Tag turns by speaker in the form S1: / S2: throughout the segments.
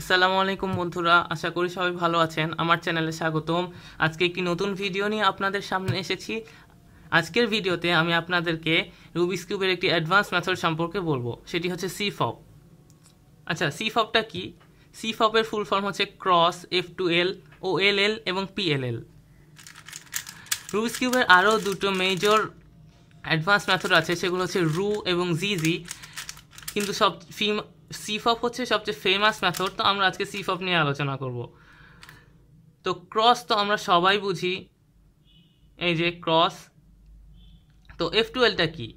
S1: আসসালামু আলাইকুম বন্ধুরা আশা করি সবাই ভালো আছেন আমার চ্যানেলে স্বাগতম আজকে একটি নতুন ভিডিও নিয়ে আপনাদের সামনে এসেছি আজকের ভিডিওতে আমি আপনাদেরকে রুবিস কিউবের একটি অ্যাডভান্স মেথড সম্পর্কে বলবো সেটি হচ্ছে সি ফপ আচ্ছা সি ফপটা কি সি ফপের ফুল ফর্ম হচ্ছে cross F two L O L L এবং পিএলএল রুবিস কিউবের আরও দুটো মেজর অ্যাডভান্স মেথড আছে সেগুলো হচ্ছে রু এবং জি জি কিন্তু সব ফিম অফ হচ্ছে সবচেয়ে ফেমাস মেথড তো আমরা আজকে অফ নিয়ে আলোচনা করব তো ক্রস তো আমরা সবাই বুঝি এই যে ক্রস তো এফ টুয়েলটা কী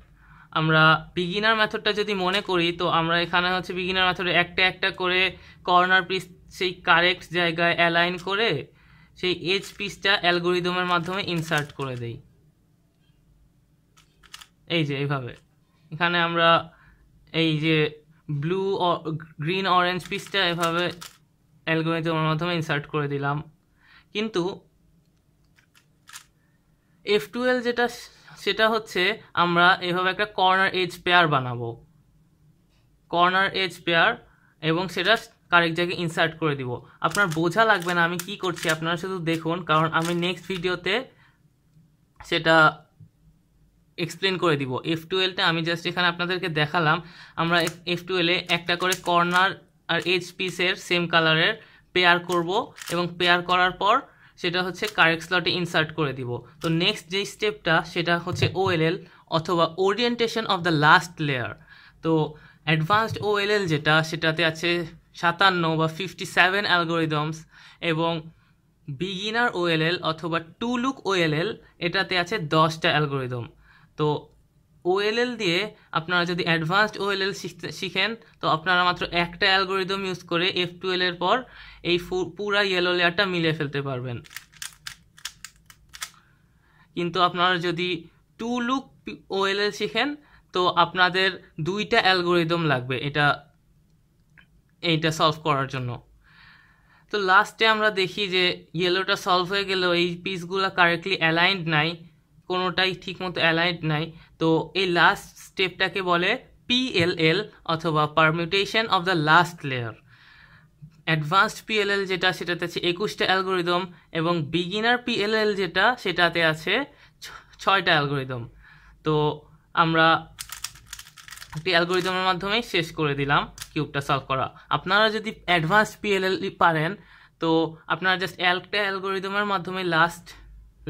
S1: আমরা বিগিনার মেথডটা যদি মনে করি তো আমরা এখানে হচ্ছে বিগিনার মেথডে একটা একটা করে কর্নার পিস সেই কারেক্ট জায়গায় অ্যালাইন করে সেই এজ পিসটা অ্যালগোরিদমের মাধ্যমে ইনসার্ট করে দেই এই যে এইভাবে এখানে আমরা এই যে ব্লু গ্রিন অরেঞ্জ পিসটা এভাবে অ্যালগোরিদমের মাধ্যমে ইনসার্ট করে দিলাম কিন্তু এফ টুয়েলভ যেটা সেটা হচ্ছে আমরা এভাবে একটা কর্নার এজ পেয়ার বানাবো কর্নার এজ পেয়ার এবং সেটা কারেক্ট জায়গায় ইনসার্ট করে দিব আপনার বোঝা লাগবে না আমি কি করছি আপনারা শুধু দেখুন কারণ আমি নেক্সট ভিডিওতে সেটা এক্সপ্লেন করে দিব এফ টুয়েলতে আমি জাস্ট এখানে আপনাদেরকে দেখালাম আমরা এফ টুয়েলে একটা করে কর্নার আর এইচ পিসের সেম কালারের পেয়ার করব এবং পেয়ার করার পর সেটা হচ্ছে কারেক্ট স্লটে ইনসার্ট করে দিব তো নেক্সট যে স্টেপটা সেটা হচ্ছে ওএলএল অথবা orientation of the last layer তো অ্যাডভান্সড ওএলএল যেটা সেটাতে আছে সাতান্ন বা ফিফটি সেভেন অ্যালগোরিদমস এবং বিগিনার ওএলএল অথবা টু লুক ওএলএল এটাতে আছে দশটা অ্যালগোরিদম তো ওএলএল দিয়ে আপনারা যদি অ্যাডভান্সড ওএলএল শিখেন তো আপনারা মাত্র একটা অ্যালগোরিদম ইউজ করে এফ টুয়েল এর পর এই পুরা ইয়েলো লেয়ারটা মিলে ফেলতে পারবেন কিন্তু আপনারা যদি টু লুক ওএলএল শিখেন তো আপনাদের দুইটা অ্যালগোরিদম লাগবে এটা এইটা সলভ করার জন্য তো লাস্টে আমরা দেখি যে ইয়েলোটা সলভ হয়ে গেলেও এই পিসগুলো কারেক্টলি অ্যালাইন্ড নাই কোনোটাই ঠিকমতো অ্যালাইড নাই তো এই লাস্ট স্টেপটাকে বলে পিএলএল অথবা permutation of the last layer advanced PLL যেটা সেটাতে আছে একুশটা অ্যালগোরিদম এবং বিগিনার পিএলএল যেটা সেটাতে আছে ছয়টা অ্যালগোরিদম তো আমরা একটি অ্যালগোরিদমের মাধ্যমেই শেষ করে দিলাম কিউবটা সলভ করা আপনারা যদি অ্যাডভান্স পিএলএল পারেন তো আপনারা জাস্ট একটা অ্যালগোরিদমের মাধ্যমে লাস্ট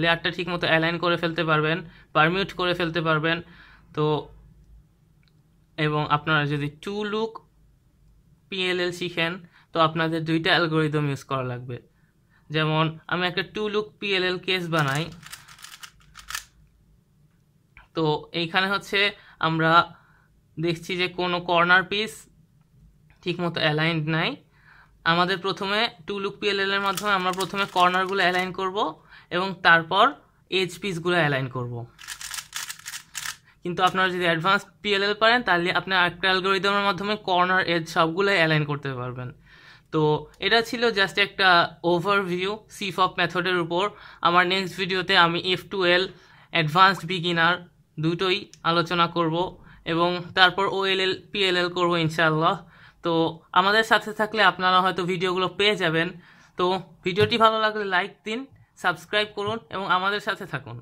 S1: লেয়ারটা ঠিকমতো অ্যালাইন করে ফেলতে পারবেন পারমিউট করে ফেলতে পারবেন তো এবং আপনারা যদি টু লুক পিএলএল শিখেন তো আপনাদের দুইটা অ্যালগোরিদম ইউজ করা লাগবে যেমন আমি একটা টু লুক পিএলএল কেস বানাই তো এইখানে হচ্ছে আমরা দেখছি যে কোনো কর্নার পিস ঠিকমতো অ্যালাইন্ড নাই আমাদের প্রথমে টু লুক পিএলএল এর মাধ্যমে আমরা প্রথমে কর্নারগুলো অ্যালাইন করব এবং তারপর এজ পিসগুলো অ্যালাইন করব কিন্তু আপনারা যদি অ্যাডভান্স পিএলএল পারেন তাহলে আপনি একটা অ্যালগোরিদমের মাধ্যমে কর্নার এজ সবগুলো অ্যালাইন করতে পারবেন তো এটা ছিল জাস্ট একটা ওভারভিউ সিফপ মেথডের উপর আমার নেক্সট ভিডিওতে আমি F two L advanced beginner দুটোই আলোচনা করব এবং তারপর ওএলএল পিএলএল করবো ইনশাআল্লাহ তো আমাদের সাথে থাকলে আপনারা হয়তো ভিডিওগুলো পেয়ে যাবেন তো ভিডিওটি ভালো লাগলে লাইক দিন সাবস্ক্রাইব করুন এবং আমাদের সাথে থাকুন